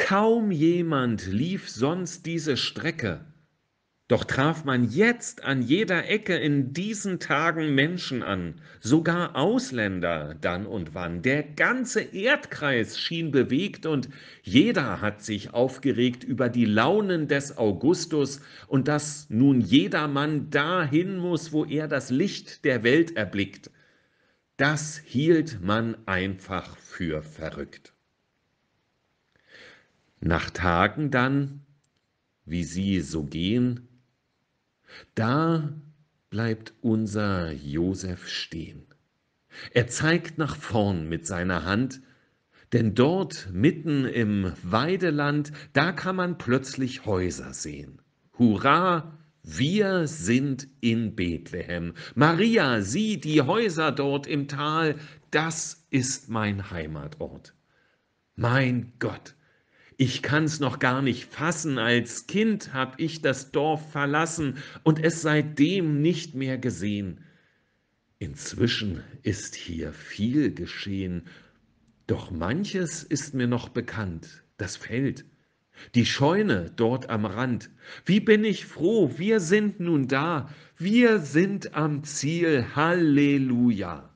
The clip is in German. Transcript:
Kaum jemand lief sonst diese Strecke. Doch traf man jetzt an jeder Ecke in diesen Tagen Menschen an, sogar Ausländer dann und wann. Der ganze Erdkreis schien bewegt und jeder hat sich aufgeregt über die Launen des Augustus und dass nun jedermann dahin muss, wo er das Licht der Welt erblickt. Das hielt man einfach für verrückt. Nach Tagen dann, wie sie so gehen, da bleibt unser Josef stehen. Er zeigt nach vorn mit seiner Hand, denn dort mitten im Weideland, da kann man plötzlich Häuser sehen. Hurra, wir sind in Bethlehem. Maria, sieh die Häuser dort im Tal, das ist mein Heimatort. Mein Gott, ich kann's noch gar nicht fassen. Als Kind hab ich das Dorf verlassen und es seitdem nicht mehr gesehen. Inzwischen ist hier viel geschehen, doch manches ist mir noch bekannt, das Feld, die Scheune dort am Rand. Wie bin ich froh, wir sind nun da, wir sind am Ziel, Halleluja.